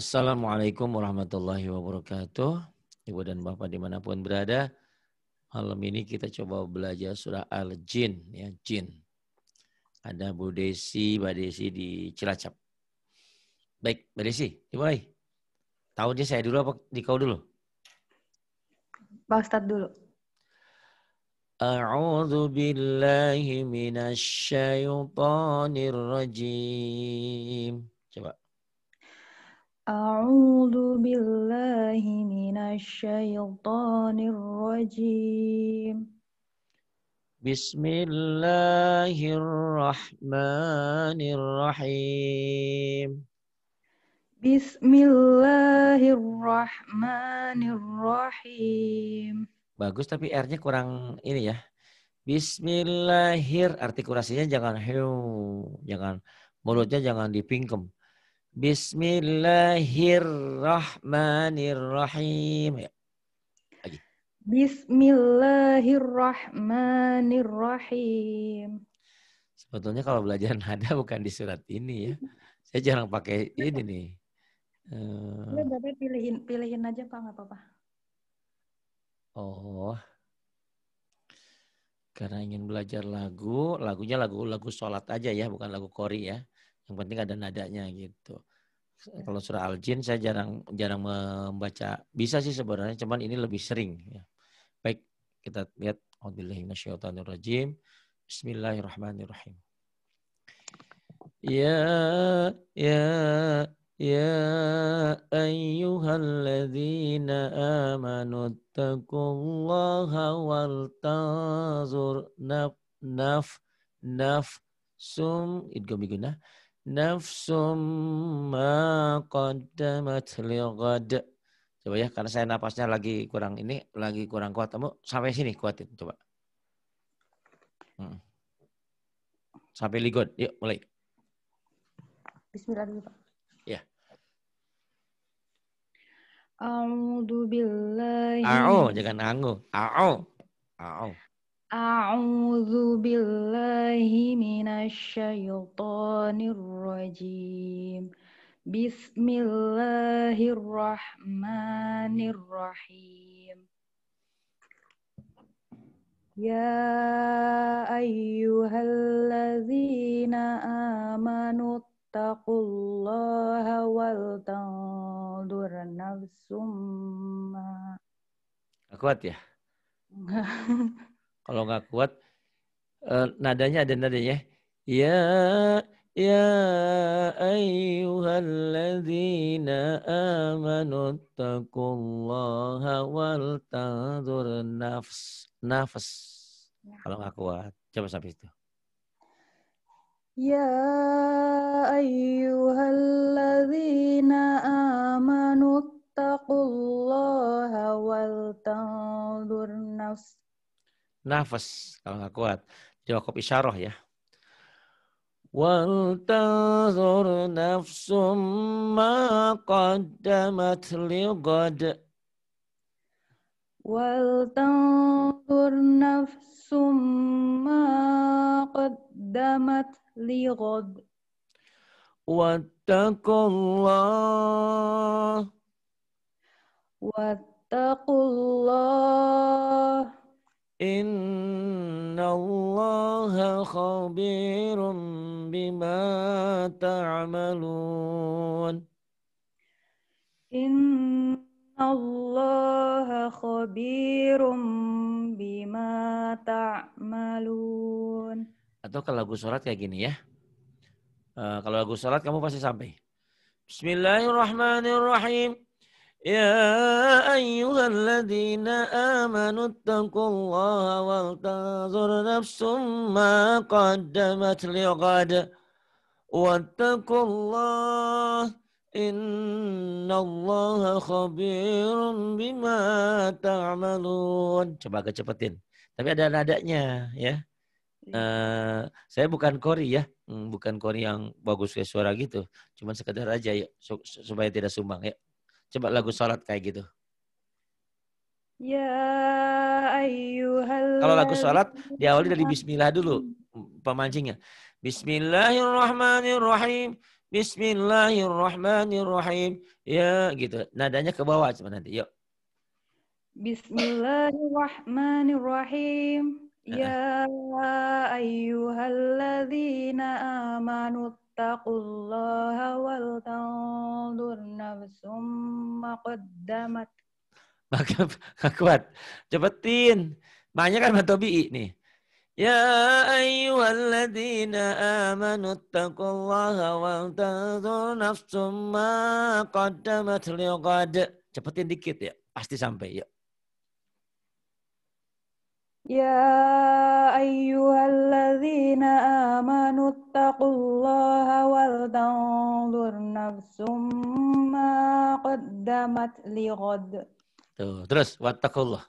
Assalamualaikum warahmatullahi wabarakatuh. Ibu dan Bapak dimanapun berada, malam ini kita coba belajar surah Al-Jin. Ya, Jin. Ada Bu Desi, Mbak Desi di Cilacap. Baik, Mbak Desi, dimulai. dia saya dulu apa di kau dulu? Pak Ustadz dulu. أعوذ بالله من الشيطان الرجيم. Coba. أعوذ بالله من الشيطان الرجيم بسم الله الرحمن الرحيم بسم الله الرحمن الرحيم Bagus tapi R-nya kurang ini ya. Bismillahir artikulasinya jangan heu, jangan mulutnya jangan dipingkem Bismillahirrahmanirrahim. Ya, lagi. Bismillahirrahmanirrahim. Sebetulnya kalau belajar nada bukan di surat ini ya. Saya jarang pakai ini nih. Ya, Bapak pilihin pilihin aja Pak, nggak apa-apa. Oh. Karena ingin belajar lagu, lagunya lagu-lagu sholat aja ya, bukan lagu kori ya. Yang penting ada nadanya gitu. Kalau surah Al-Jin saya jarang jarang membaca. Bisa sih sebenarnya, cuman ini lebih sering. Ya. Baik, kita lihat. Bismillahirrahmanirrahim. Bismillahirrahmanirrahim. Ya, ya, ya, أيها الذين آمنوا اتقوا الله naf نف نف sum it's نفس ما قدمت لغد Coba ya, karena saya napasnya lagi kurang ini, lagi kurang kuat. Kamu sampai sini kuatin, coba. Hmm. Sampai ligod. Yuk, mulai. Bismillah dulu, Pak. Ya. A'udzu billahi. A'u, jangan angu. A'u. A'u. أعوذ بالله من الشيطان الرجيم بسم الله الرحمن الرحيم يا أيها الذين آمنوا اتقوا الله ولتنظر نفس ما أخواتي kalau nggak kuat uh, nadanya ada nadanya ya ya ayyuhalladzina amanu taqullaha wal tanzur nafs nafs ya. kalau nggak kuat coba sampai itu Ya ayyuhalladzina amanu taqullaha wal tanzur nafs nafas kalau nggak kuat. Jadi wakaf isyarah ya. Waltazur nafsum ma qaddamat liqad. Waltazur nafsum ma qaddamat liqad. Wattakullah. Wattakullah. إن الله خبير بما تعملون إن الله خبير بما تعملون Atau kalau lagu sholat kayak gini ya. Uh, kalau lagu sholat kamu pasti sampai. Bismillahirrahmanirrahim. يا أيها الذين آمنوا اتقوا الله ولتنظر نفس ما قدمت لغد واتقوا الله إن الله خبير بما تعملون coba cepetin tapi ada nadanya ya Uh, saya bukan kori ya, hmm, bukan kori yang bagus kayak suara gitu. Cuman sekedar aja ya, supaya tidak sumbang ya. Coba lagu sholat kayak gitu. Ya ayuhal. Kalau lagu sholat diawali dari bismillah dulu pemancingnya. Bismillahirrahmanirrahim. Bismillahirrahmanirrahim. Ya gitu. Nadanya ke bawah cuma nanti. Yuk. Bismillahirrahmanirrahim. Ya ayyuhalladzina amanu اتقوا الله ولتنظر نفس ما قدمت maka gak kuat. Cepetin. Makanya kan Tobi ini. Ya ayyuhalladzina amanu taqullaha wa tanzur nafsum ma qaddamat liqad. Cepetin dikit ya. Pasti sampai. Yuk. يا أيها الذين آمنوا اتقوا الله ولتنظر نفس ما قدمت لغد Tuh, terus wattaqullah.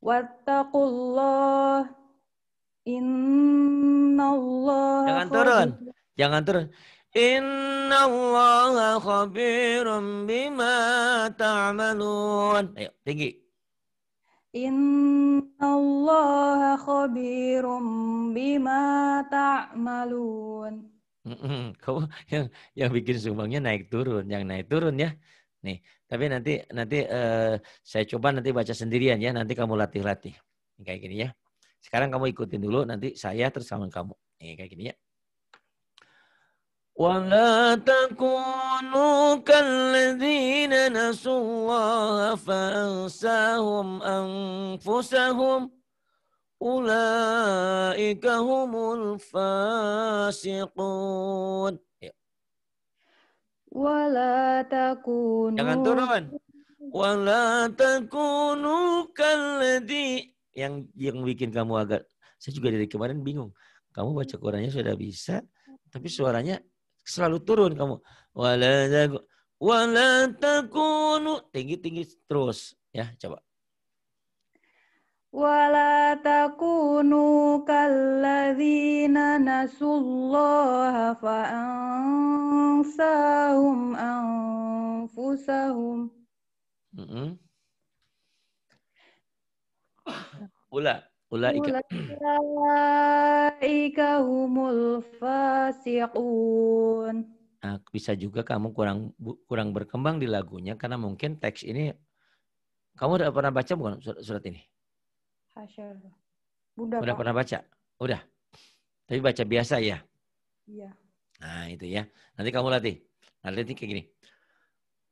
Wattaqullah Jangan turun. Jangan turun. Innallaha khabirum bima ta'malun. Ayo, tinggi. Allah khabirum bima ta'malun. Kamu yang yang bikin sumbangnya naik turun, yang naik turun ya. Nih, tapi nanti nanti uh, saya coba nanti baca sendirian ya, nanti kamu latih-latih. Kayak gini ya. Sekarang kamu ikutin dulu nanti saya terus sama kamu. Nih, kayak gini ya. ولا تكونوا كالذين نسوا الله فأنساهم أنفسهم أولئك هم الفاسقون ولا تكونوا Jangan turun. Wala yang yang bikin kamu agak saya juga dari kemarin bingung. Kamu baca Qurannya sudah bisa, tapi suaranya selalu turun kamu. walatakunu tinggi-tinggi terus ya coba. walatakunu takunu kalladzina nasullaha fa ansahum anfusahum. Mm -hmm. Pula. Ulaika. Ulaika humul fasiqun. Nah, bisa juga kamu kurang kurang berkembang di lagunya karena mungkin teks ini kamu udah pernah baca bukan surat, surat ini? Hasyar. Bunda udah pernah baca? Udah. Tapi baca biasa ya? Iya. Nah, itu ya. Nanti kamu latih. Nanti kayak gini.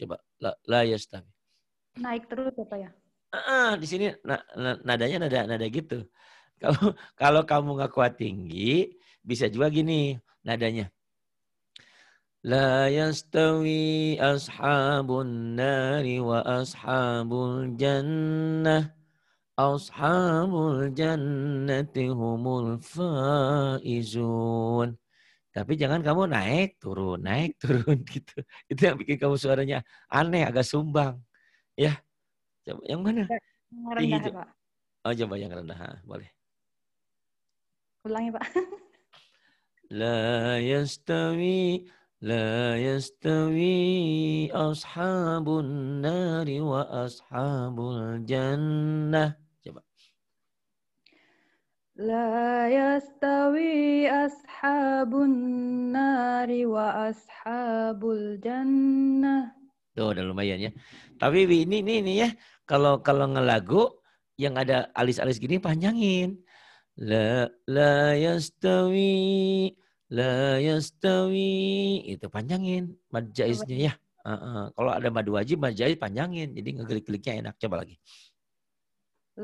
Coba la, la yastawi. Naik terus apa ya? Uh, di sini na, na, nadanya nada nada gitu. Kalau kalau kamu nggak kuat tinggi, bisa juga gini nadanya. La yastawi ashabun nari wa ashabul jannah. Ashabul jannati humul faizun. Tapi jangan kamu naik turun, naik turun gitu. Itu yang bikin kamu suaranya aneh, agak sumbang. Ya. Coba yang mana? Yang rendah, ya, Pak. Oh, coba yang rendah. Ha, boleh. Ulangi, Pak. La yastawi La yastawi ashabun nari wa ashabul jannah yastawi ashabun nari wa ashabul jannah. Tuh udah lumayan ya. Tapi ini ini ini ya kalau kalau ngelagu yang ada alis-alis gini panjangin. La la yastawi la yastawi itu panjangin mad ya. Uh, uh. Kalau ada madu wajib mad panjangin jadi ngegelik-geliknya enak coba lagi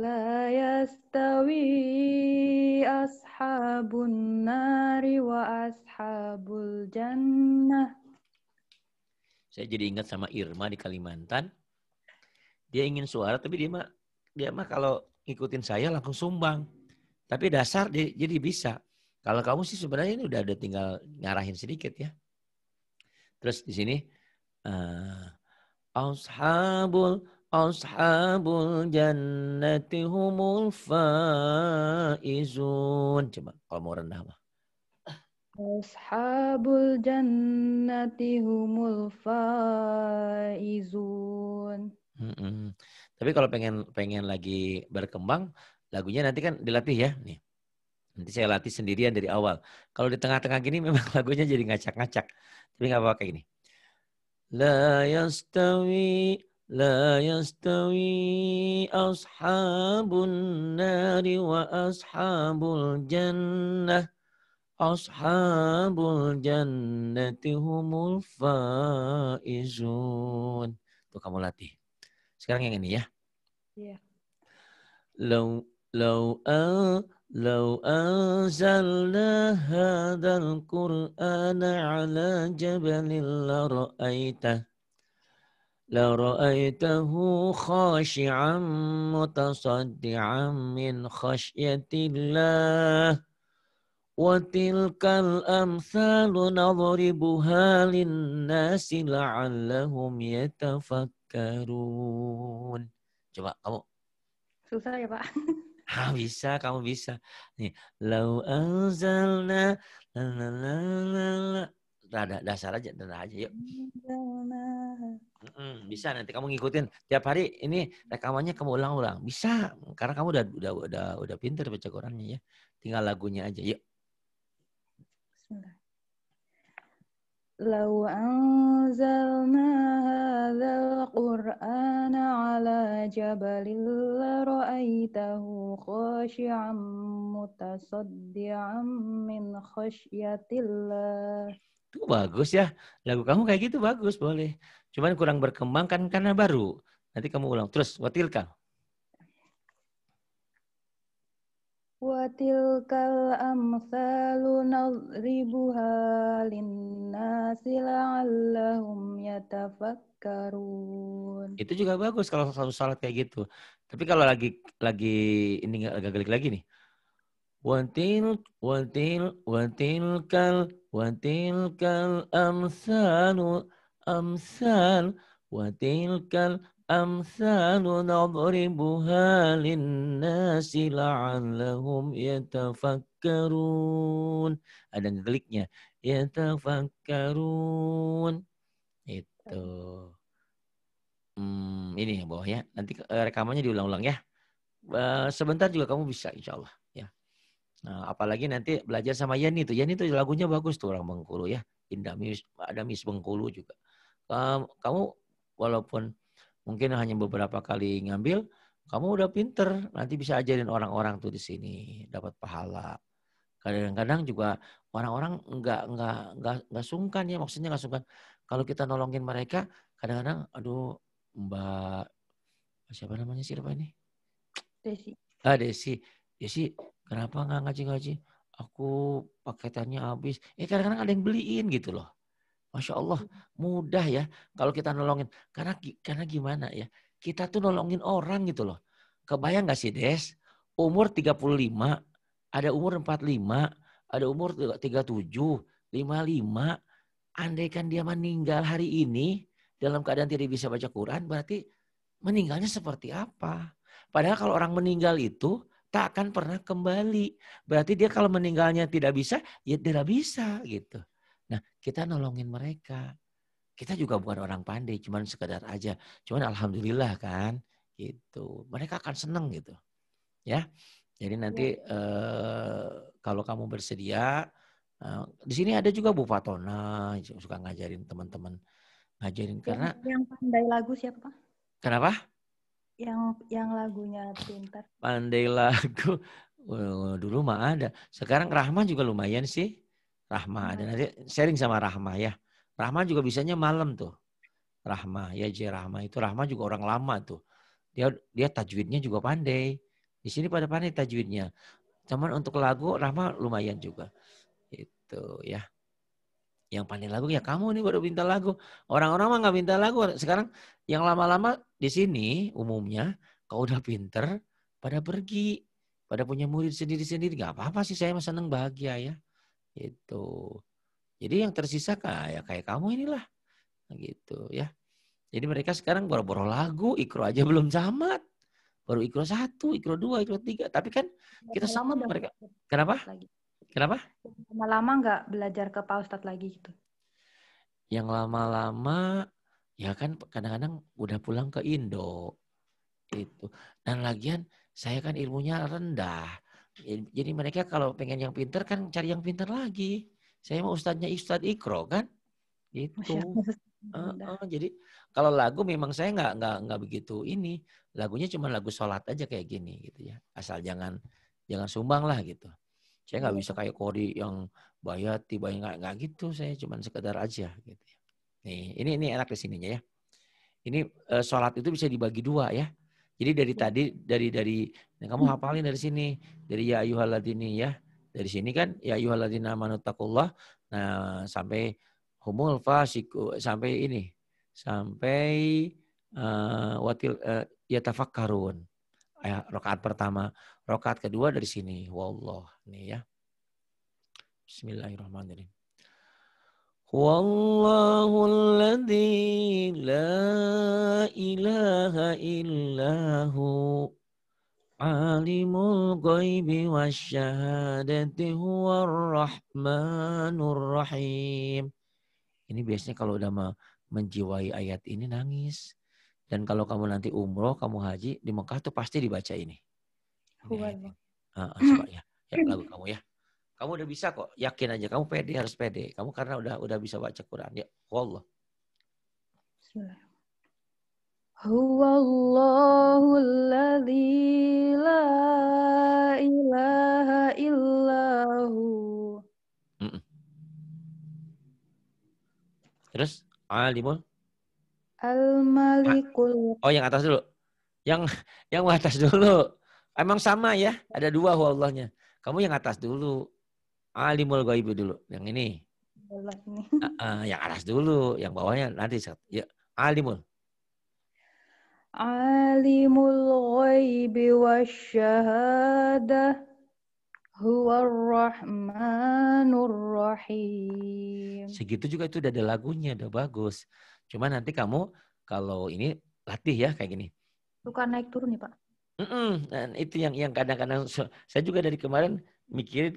yastawi ashabun nari wa ashabul jannah. Saya jadi ingat sama Irma di Kalimantan. Dia ingin suara, tapi dia mah dia mah kalau ngikutin saya langsung sumbang. Tapi dasar dia, jadi bisa. Kalau kamu sih sebenarnya ini udah ada tinggal ngarahin sedikit ya. Terus di sini uh, Ashabul Ashabul jannati humul faizun. Coba kalau mau rendah mah. Ashabul jannati humul faizun. Mm -mm. Tapi kalau pengen pengen lagi berkembang, lagunya nanti kan dilatih ya nih. Nanti saya latih sendirian dari awal. Kalau di tengah-tengah gini memang lagunya jadi ngacak-ngacak. Tapi nggak apa-apa kayak gini. La yastawi لا يستوي أصحاب النار وأصحاب الجنة أصحاب الجنة هم الفائزون Tuh kamu latih. Sekarang yang ini ya. Iya. Yeah. Lau لو أنزلنا هذا القرآن على جبل لرأيته لرأيته خاشعا متصدعا من خشية الله وتلك الأمثال نضربها للناس لعلهم يتفكرون coba kamu susah ya pak ah bisa kamu bisa nih lau anzalna la la la la nada dasar aja nada aja yuk bisa nanti kamu ngikutin tiap hari ini rekamannya kamu ulang-ulang bisa karena kamu udah udah udah udah pinter baca korannya ya tinggal lagunya aja yuk Bismillah. لو أنزلنا هذا القرآن على جبل لرأيته خاشعا متصدعا من خشية الله itu bagus ya. Lagu kamu kayak gitu bagus, boleh. Cuman kurang berkembang kan karena baru. Nanti kamu ulang. Terus, watilka. Watilkal amsalu nadribuha linnasi la'allahum yatafakkarun. Itu juga bagus kalau satu salat kayak gitu. Tapi kalau lagi lagi ini agak gelik lagi nih. Watil watil watilkal وتلك الأمثال أمثال وتلك الأمثال نضربها للناس لعلهم يتفكرون ada ngeliknya yatafakkarun itu hmm, ini ya bawah ya nanti eh, rekamannya diulang-ulang ya sebentar juga kamu bisa insyaallah Nah, apalagi nanti belajar sama Yani itu Yani itu lagunya bagus tuh orang Bengkulu ya. Indah Miss, ada Miss Bengkulu juga. Kamu walaupun mungkin hanya beberapa kali ngambil, kamu udah pinter. Nanti bisa ajarin orang-orang tuh di sini, dapat pahala. Kadang-kadang juga orang-orang nggak nggak nggak nggak sungkan ya, maksudnya nggak sungkan. Kalau kita nolongin mereka, kadang-kadang, aduh, Mbak siapa namanya siapa ini? Desi. Ah Desi, ya sih kenapa nggak ngaji-ngaji? Aku paketannya habis. Eh kadang-kadang ada yang beliin gitu loh. Masya Allah mudah ya kalau kita nolongin. Karena karena gimana ya? Kita tuh nolongin orang gitu loh. Kebayang nggak sih Des? Umur 35, ada umur 45, ada umur 37, 55. Andaikan dia meninggal hari ini dalam keadaan tidak bisa baca Quran, berarti meninggalnya seperti apa? Padahal kalau orang meninggal itu tak akan pernah kembali. Berarti dia kalau meninggalnya tidak bisa, ya tidak bisa gitu. Nah, kita nolongin mereka. Kita juga bukan orang pandai, cuman sekedar aja. Cuman alhamdulillah kan gitu. Mereka akan seneng gitu. Ya. Jadi nanti ya. kalau kamu bersedia eh, di sini ada juga Bu Fatona suka ngajarin teman-teman ngajarin karena yang pandai lagu siapa? Kenapa? yang yang lagunya pintar pandai lagu well, dulu mah ada sekarang Rahma juga lumayan sih Rahma ada hmm. nanti sharing sama Rahma ya Rahma juga bisanya malam tuh Rahma ya J Rahma itu Rahma juga orang lama tuh dia dia tajwidnya juga pandai di sini pada pandai tajwidnya cuman untuk lagu Rahma lumayan juga itu ya yang pandai lagu ya kamu nih baru minta lagu. Orang-orang mah nggak minta lagu. Sekarang yang lama-lama di sini umumnya kalau udah pinter pada pergi, pada punya murid sendiri-sendiri nggak apa-apa sih saya masih seneng bahagia ya. itu Jadi yang tersisa kayak ya kayak kamu inilah. Gitu ya. Jadi mereka sekarang boro-boro lagu, ikro aja belum camat. Baru ikro satu, ikro dua, ikro tiga. Tapi kan kita sama mereka. Kenapa? Kenapa? Lama-lama nggak belajar ke Pak Ustadz lagi gitu. Yang lama-lama ya kan kadang-kadang udah pulang ke Indo itu dan lagian saya kan ilmunya rendah jadi mereka kalau pengen yang pinter kan cari yang pinter lagi saya mau ustadznya ustadz ikro kan itu uh, uh, jadi kalau lagu memang saya nggak nggak nggak begitu ini lagunya cuma lagu sholat aja kayak gini gitu ya asal jangan jangan sumbang lah gitu saya nggak iya. bisa kayak kori yang tiba bayang nggak gitu saya cuma sekedar aja gitu ya. Nih, ini ini enak di sininya ya. Ini uh, sholat itu bisa dibagi dua ya. Jadi dari hmm. tadi dari dari nah kamu hmm. hafalin dari sini dari ya ini ya dari sini kan ya ayuhaladina manutakullah nah sampai humul fasiku sampai ini sampai uh, watil uh, ya tafakkarun eh, rokaat eh, pertama rokaat kedua dari sini wallah nih ya Bismillahirrahmanirrahim والله الذي لا إله إلا هو عالم الغيب والشهادة هو الرحمن الرحيم Ini biasanya kalau udah menjiwai ayat ini nangis. Dan kalau kamu nanti umroh, kamu haji, di Mekah tuh pasti dibaca ini. ini uh, coba ya, ya lagu kamu ya. Kamu udah bisa kok, yakin aja. Kamu pede harus pede. Kamu karena udah udah bisa baca Quran. Ya, Allah هو الله الذي Terus alimul Al-Malikul ah, Oh, yang atas dulu. Yang yang atas dulu. Emang sama ya? Ada dua huwallahnya Kamu yang atas dulu. Ah, alimul ghaibi dulu yang ini uh, uh, yang atas dulu yang bawahnya nanti ya alimul alimul ghaibi syahadah. huwa rahmanur rahim segitu juga itu udah ada lagunya udah bagus cuma nanti kamu kalau ini latih ya kayak gini suka naik turun nih pak Mm -mm. Dan itu yang yang kadang-kadang saya juga dari kemarin mikirin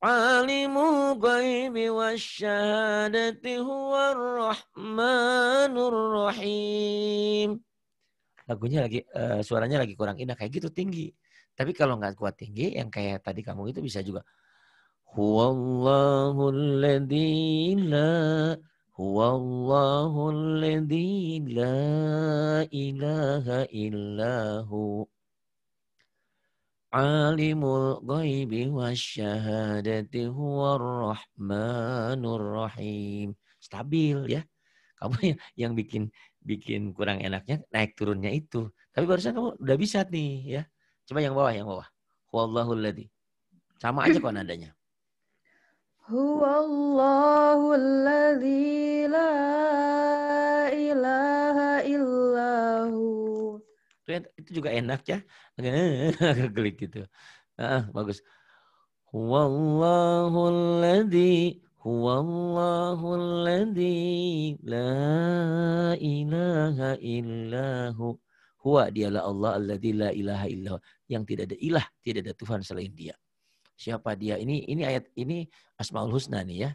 Alimul ghaibi wasyahadati huwar rahmanur rahim. Lagunya lagi, uh, suaranya lagi kurang indah kayak gitu tinggi. Tapi kalau nggak kuat tinggi, yang kayak tadi kamu itu bisa juga. Huwallahu alladzi la Huwallahu alladzi la ilaha illahu. Alimul ghaibi wasyahadati huwar rahmanur rahim. Stabil ya. Kamu yang bikin bikin kurang enaknya naik turunnya itu. Tapi barusan kamu udah bisa nih ya. Coba yang bawah, yang bawah. Huwallahu Sama aja kok nadanya. Huwallahu la ilaha illahu itu juga enak ya. Agak eh, gelik gitu. Ah, bagus. Wallahu alladhi Huwallahu alladhi la ilaha illahu. Huwa dialah Allah alladhi la ilaha illahu. Yang tidak ada ilah, tidak ada Tuhan selain dia. Siapa dia? Ini ini ayat ini Asmaul Husna nih ya.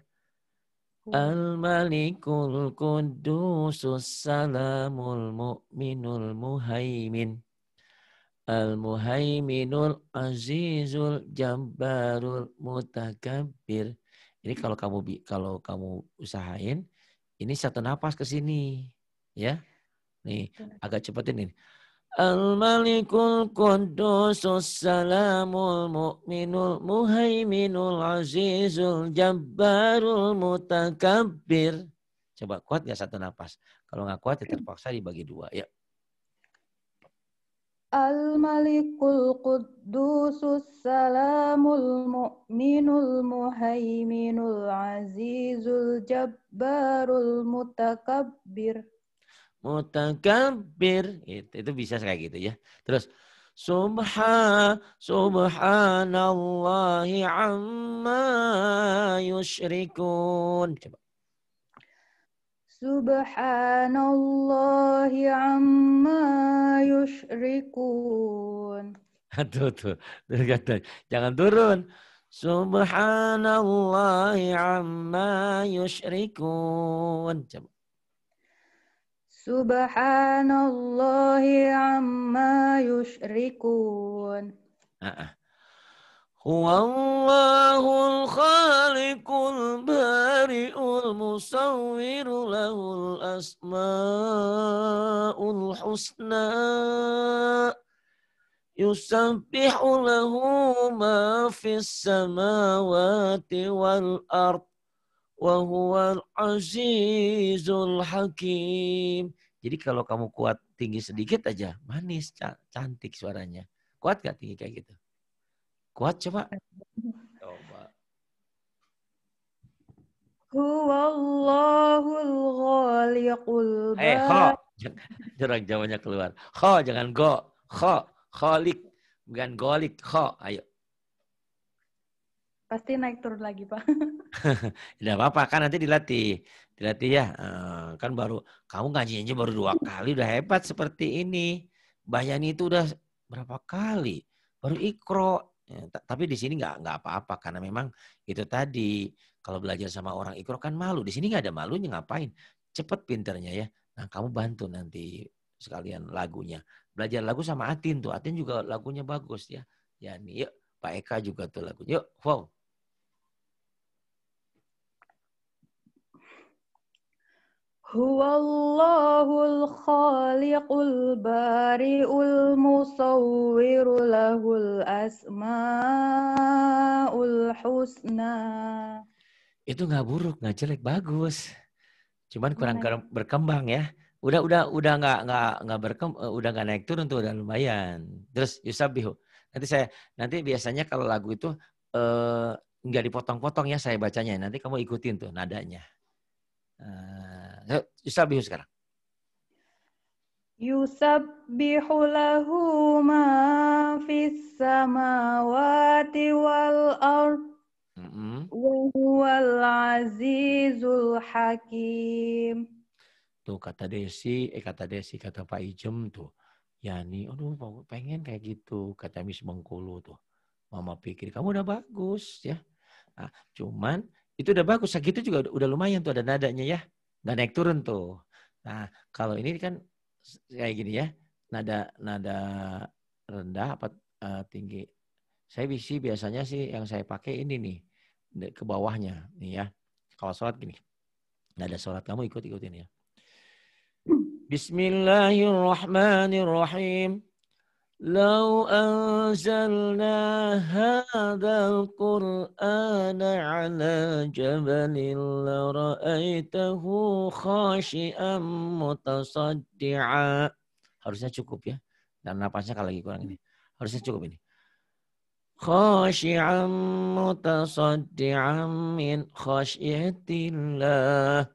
Al-Malikul Kudusus Salamul Mu'minul Muhaimin. Al-Muhaiminul Azizul jambarul Mutakabbir. Ini kalau kamu kalau kamu usahain, ini satu nafas ke sini, ya. Nih, agak cepetin ini. Al-Malikul Qudusus Salamul Mu'minul Muhaiminul Azizul jambarul Mutakabbir. Coba kuat gak satu nafas. Kalau nggak kuat ya terpaksa dibagi dua. Ya. الملك القدوس السلام المؤمن المهيمن العزيز الجبار المتكبر mutakabir itu, itu bisa kayak gitu ya terus subha subhanallahi amma yusyrikun coba Subhanallahi amma yushrikun. Aduh tuh, kata jangan turun. Subhanallahi amma yushrikun. Coba. Subhanallahi amma yushrikun. Ah, ah. Wallahul khaliqul bari'ul musawwiru lahul asma'ul husna yusabbihu lahu ma fis samawati wal ard wa huwal jadi kalau kamu kuat tinggi sedikit aja manis cantik suaranya kuat gak tinggi kayak gitu Kuat coba. Coba. Huwallahul khaliqul Eh, ho. jangan jawabannya keluar. Ho, jangan go. Ho, kholik. Bukan golik. Ho, ayo. Pasti naik turun lagi, Pak. Tidak apa-apa, kan nanti dilatih. Dilatih ya. Eh, kan baru, kamu aja baru dua kali. Udah hebat seperti ini. Bayani itu udah berapa kali? Baru ikro. Ya, tapi di sini nggak nggak apa-apa karena memang itu tadi kalau belajar sama orang ikro kan malu. Di sini nggak ada malunya ngapain? Cepet pinternya ya. Nah kamu bantu nanti sekalian lagunya. Belajar lagu sama Atin tuh. Atin juga lagunya bagus ya. ya nih yuk Pak Eka juga tuh lagunya. Yuk, wow. Huwallahul khaliqul bari'ul lahul asma'ul husna. Itu nggak buruk, nggak jelek, bagus. Cuman kurang berkembang ya. Udah udah udah nggak nggak nggak berkem eh, udah nggak naik turun tuh udah lumayan. Terus Yusabihu. Nanti saya nanti biasanya kalau lagu itu eh, nggak dipotong-potong ya saya bacanya. Nanti kamu ikutin tuh nadanya. Eh, Yusabihu sekarang. Yusabbihu lahu ma fis samawati wal ard. Mm -hmm. Wa huwal azizul hakim. Tuh kata Desi, eh kata Desi, kata Pak Ijem tuh. Yani, aduh pengen kayak gitu. Kata Miss Bengkulu tuh. Mama pikir kamu udah bagus ya. Nah, cuman itu udah bagus, segitu juga udah, udah lumayan tuh ada nadanya ya nggak naik turun tuh. Nah kalau ini kan kayak gini ya nada nada rendah apa uh, tinggi. Saya bisi biasanya sih yang saya pakai ini nih ke bawahnya nih ya. Kalau sholat gini nada sholat kamu ikut ikutin ya. Hmm. Bismillahirrahmanirrahim. لو أنزلنا هذا القرآن على جبل لرأيته خاشئا متصدعا harusnya cukup ya dan napasnya kalau lagi kurang ini harusnya cukup ini khasyi'an mutasaddi'an min khasyiatillah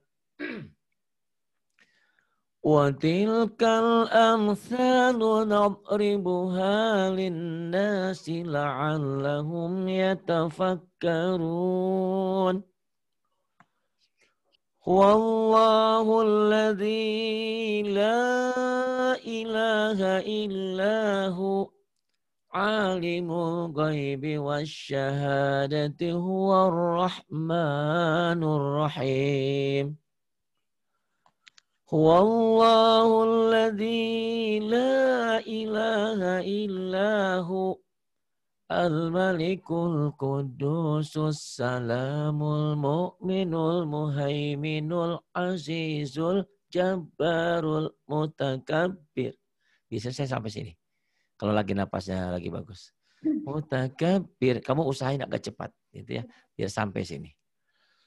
وتلك الأمثال نضربها للناس لعلهم يتفكرون هو الله الذي لا إله إلا هو عالم الغيب والشهادة هو الرحمن الرحيم هو الله الذي لا إله إلا هو الملك القدوس السلام المؤمن المهيمن العزيز الجبار المتكبر bisa saya sampai sini kalau lagi napasnya lagi bagus mutakabir kamu usahain agak cepat gitu ya biar sampai sini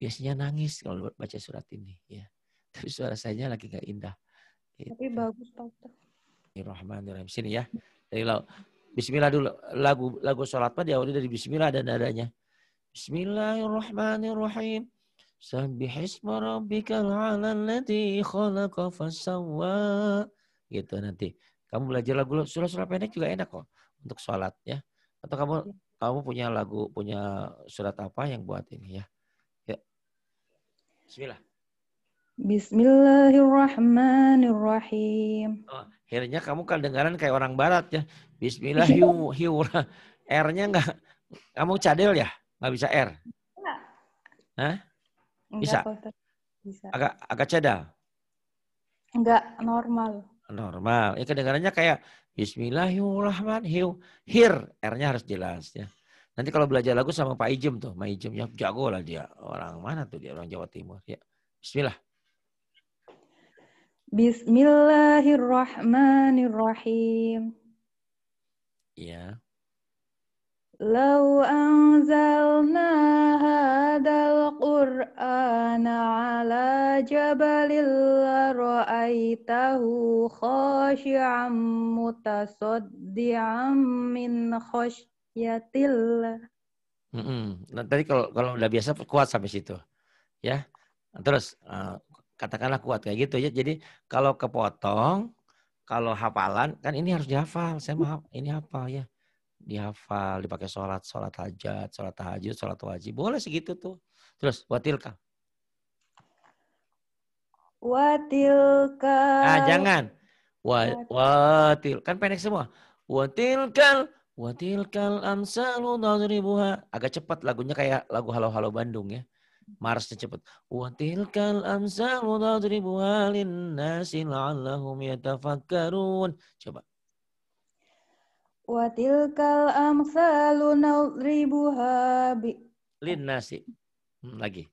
biasanya nangis kalau baca surat ini ya. Tapi suara saya lagi nggak indah. Gitu. Tapi bagus Pak. Bismillahirrahmanirrahim. Sini ya. Dari lagu Bismillah dulu. Lagu lagu sholat pak diawali dari Bismillah dan nadanya. Bismillahirrahmanirrahim. Sambil isma rabbikal ala alladhi khalaqa fasawwa. Gitu nanti. Kamu belajar lagu surat-surat pendek juga enak kok untuk sholat ya. Atau kamu iya. kamu punya lagu punya surat apa yang buat ini ya? Bismillah. Bismillahirrahmanirrahim. Oh, akhirnya kamu kedengaran kayak orang barat ya. Bismillahirrahmanirrahim. R-nya enggak. Kamu cadel ya? Enggak bisa R? Enggak. Hah? Bisa? bisa. Agak, agak cadel? Enggak, normal. Normal. Ya kedengarannya kayak Bismillahirrahmanirrahim. Hir, R-nya harus jelas ya. Nanti kalau belajar lagu sama Pak Ijem tuh, Pak Ijem yang jago lah dia. Orang mana tuh dia? Orang Jawa Timur. Ya. Bismillah. Bismillahirrahmanirrahim. Ya. Lau anzalna hadal Qur'an ala jabalil ra'aitahu khashi'an mutasaddi'an min khash ya tilah. Mm -mm. Nah, tadi kalau kalau udah biasa kuat sampai situ, ya. Terus uh, katakanlah kuat kayak gitu ya. Jadi kalau kepotong, kalau hafalan kan ini harus dihafal. Saya mau ini hafal ya, dihafal, dipakai sholat, sholat hajat, sholat tahajud, sholat wajib, boleh segitu tuh. Terus watilka. Watilka. Ah jangan. Wa, watil kan pendek semua. Watilkal Watilkal amsalu nadribuha. Agak cepat lagunya kayak lagu Halo Halo Bandung ya. Marsnya cepat. Watilkal amsalu nadribuha nasi la'allahum yatafakkarun. Coba. Watilkal amsalu nadribuha bi nasi. Hmm, lagi.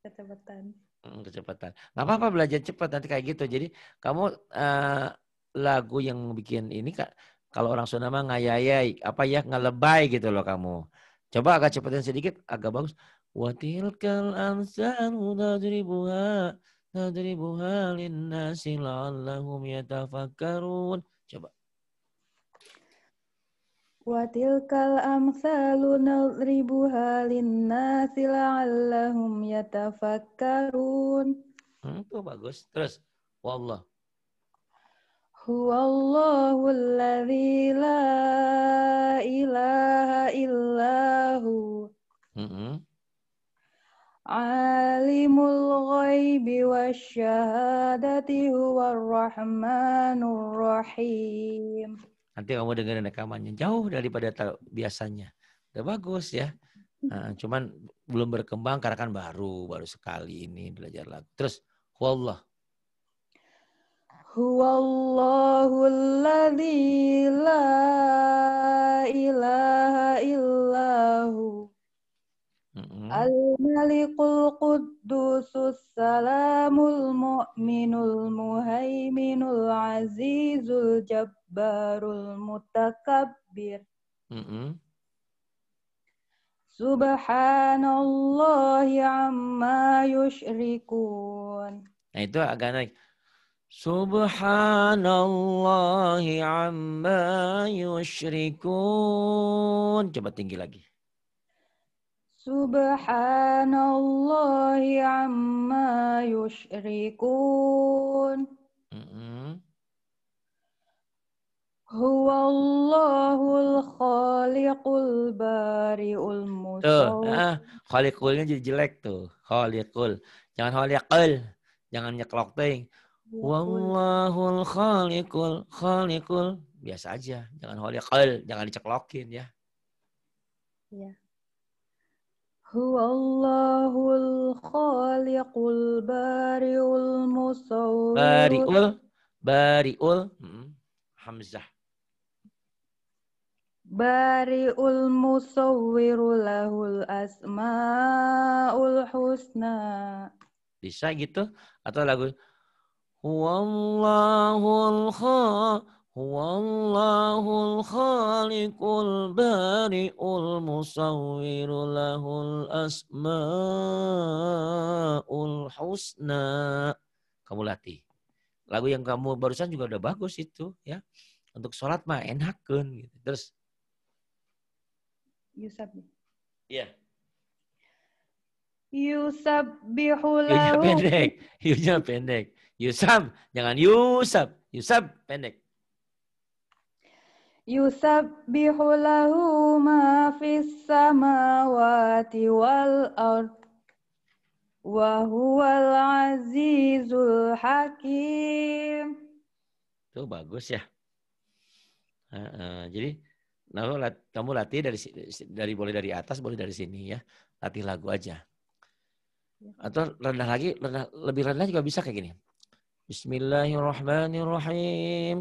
Kecepatan. Hmm, kecepatan. Gak apa-apa belajar cepat nanti kayak gitu. Jadi kamu uh, lagu yang bikin ini kak kalau orang Sunda mah ngayayai, apa ya ngelebay gitu loh kamu. Coba agak cepetin sedikit, agak bagus. Watilkal amsalu nadribuha nadribuha linnasi la'allahum yatafakkarun. Coba. Watilkal amsalu nadribuha linnasi la'allahum yatafakkarun. Hmm, itu bagus. Terus, wallah. هو الله الذي لا إله إلا هو عالم الغيب والشهادة هو الرحمن الرحيم Nanti kamu dengerin rekamannya jauh daripada biasanya. Udah bagus ya. Hmm. Nah, cuman belum berkembang karena kan baru baru sekali ini belajar lagu. Terus wallah Huwallahu alladhi la ilaha illahu mm-hmm. Al-Malikul Quddusus Salamul Mu'minul Muhaiminul Azizul Jabbarul Mutakabbir mm-hmm. Subhanallah Amma Yushrikun Nah itu agak naik Subhanallah amma yushrikun. Coba tinggi lagi. Subhanallah amma yushrikun. Mm -hmm. Huwallahul khaliqul bari'ul musawwir. Tuh, ah, khaliqulnya jadi jelek tuh. Khaliqul. Jangan khaliqul. Jangan nyeklok ting. Wallahul khaliqul khaliqul. Biasa aja. Jangan khaliqul, jangan diceklokin ya. Iya. Huwallahul khaliqul bariul musawwir. Bariul bariul hmm. hamzah. Bariul musawwiru lahul asmaul husna. Bisa gitu atau lagu Huwallahul Huwallahul khaliqul bari'ul musawwiru lahul asma'ul husna. Kamu latih. Lagu yang kamu barusan juga udah bagus itu ya. Untuk sholat mah enakan gitu. Terus. Yusab. Iya. Yeah. Yusabbihu lahu. pendek. Yusab pendek. Yusab, jangan Yusab. Yusab pendek. Yusab bihulahu ma fis samawati wal ard wa huwal azizul hakim. Itu bagus ya. Uh, uh, jadi nah, kamu latih dari dari boleh dari atas boleh dari sini ya. Latih lagu aja. Ya. Atau rendah lagi, rendah, lebih rendah juga bisa kayak gini. بسم الله الرحمن الرحيم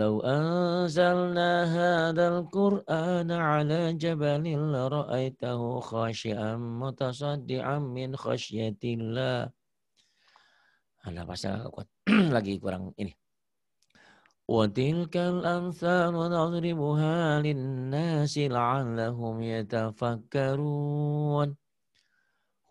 لو أنزلنا هذا القرآن على جبل لرأيته خاشعا متصدعا من خشية الله Alah بس kuat lagi kurang ini. وتلك الأمثال نضربها للناس لعلهم يتفكرون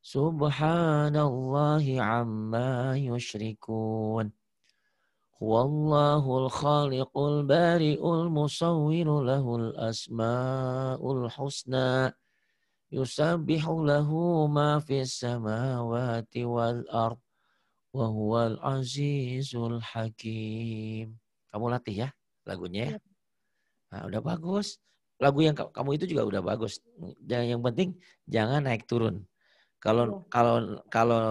Subhanallah amma yushrikun. Huwallahul khaliqul bari'ul musawwiru lahul asma'ul husna. Yusabbihu lahu ma fis samawati wal ard. Wa huwal azizul hakim. Kamu latih ya lagunya Nah, udah bagus. Lagu yang kamu itu juga udah bagus. Dan yang penting jangan naik turun. Kalau iya. kalau kalau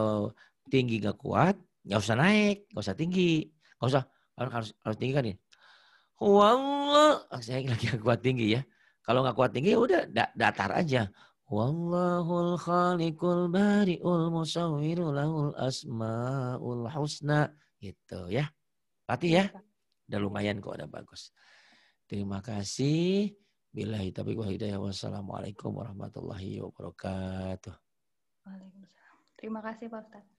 tinggi nggak kuat, nggak usah naik, nggak usah tinggi, nggak usah kan harus harus tinggi kan ya. Wallah, saya lagi nggak kuat tinggi ya. Kalau nggak kuat tinggi udah datar aja. Wallahul khaliqul bari'ul musawwiru lahul asma'ul husna. Gitu ya. Latih ya. Iya. Udah lumayan kok, udah bagus. Terima kasih. Bila hitabik wa hidayah. Wassalamualaikum warahmatullahi wabarakatuh. Waalaikumsalam. Terima kasih Pak Ustadz.